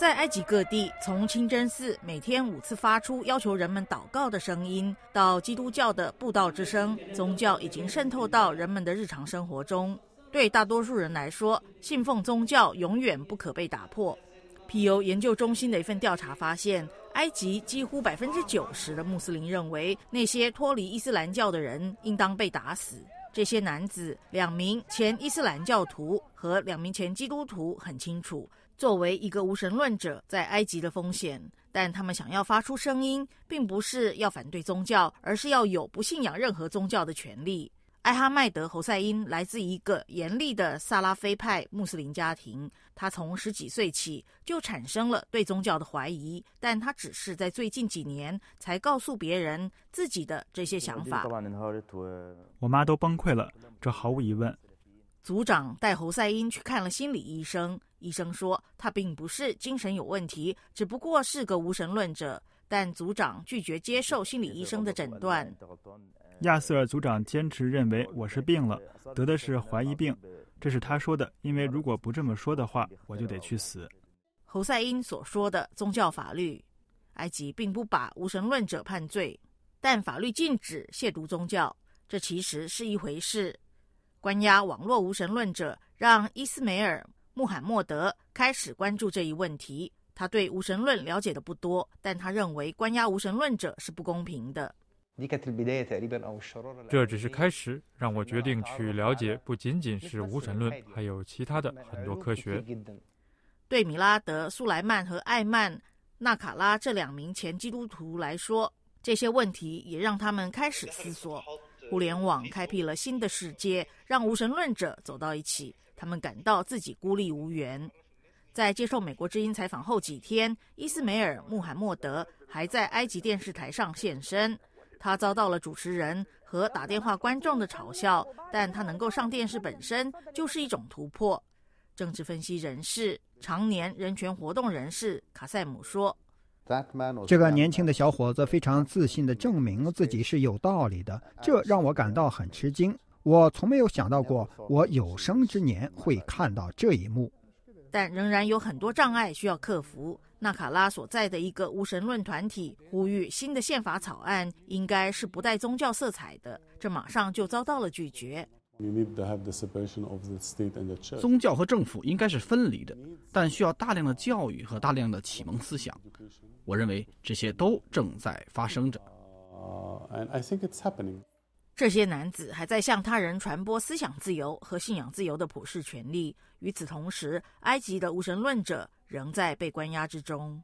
在埃及各地，从清真寺每天五次发出要求人们祷告的声音，到基督教的布道之声，宗教已经渗透到人们的日常生活中。对大多数人来说，信奉宗教永远不可被打破。皮尤研究中心的一份调查发现，埃及几乎百分之九十的穆斯林认为，那些脱离伊斯兰教的人应当被打死。这些男子，两名前伊斯兰教徒和两名前基督徒很清楚，作为一个无神论者在埃及的风险，但他们想要发出声音，并不是要反对宗教，而是要有不信仰任何宗教的权利。艾哈迈德·侯赛因来自一个严厉的萨拉菲派穆斯林家庭。他从十几岁起就产生了对宗教的怀疑，但他只是在最近几年才告诉别人自己的这些想法。我妈都崩溃了，这毫无疑问。组长带侯赛因去看了心理医生，医生说他并不是精神有问题，只不过是个无神论者，但组长拒绝接受心理医生的诊断。亚瑟尔族长坚持认为我是病了，得的是怀疑病，这是他说的。因为如果不这么说的话，我就得去死。侯赛因所说的宗教法律，埃及并不把无神论者判罪，但法律禁止亵渎宗教，这其实是一回事。关押网络无神论者，让伊斯梅尔·穆罕默德开始关注这一问题。他对无神论了解的不多，但他认为关押无神论者是不公平的。这只是开始，让我决定去了解不仅仅是无神论，还有其他的很多科学。对米拉德、苏莱曼和艾曼·纳卡拉这两名前基督徒来说，这些问题也让他们开始思索。互联网开辟了新的世界，让无神论者走到一起，他们感到自己孤立无援。在接受美国之音采访后几天，伊斯梅尔·穆罕默德还在埃及电视台上现身。他遭到了主持人和打电话观众的嘲笑，但他能够上电视本身就是一种突破。政治分析人士、常年人权活动人士卡塞姆说：“这个年轻的小伙子非常自信地证明自己是有道理的，这让我感到很吃惊。我从没有想到过我有生之年会看到这一幕。”但仍然有很多障碍需要克服。纳卡拉所在的一个无神论团体呼吁，新的宪法草案应该是不带宗教色彩的，这马上就遭到了拒绝。宗教和政府应该是分离的，但需要大量的教育和大量的启蒙思想。我认为这些都正在发生着。这些男子还在向他人传播思想自由和信仰自由的普世权利。与此同时，埃及的无神论者仍在被关押之中。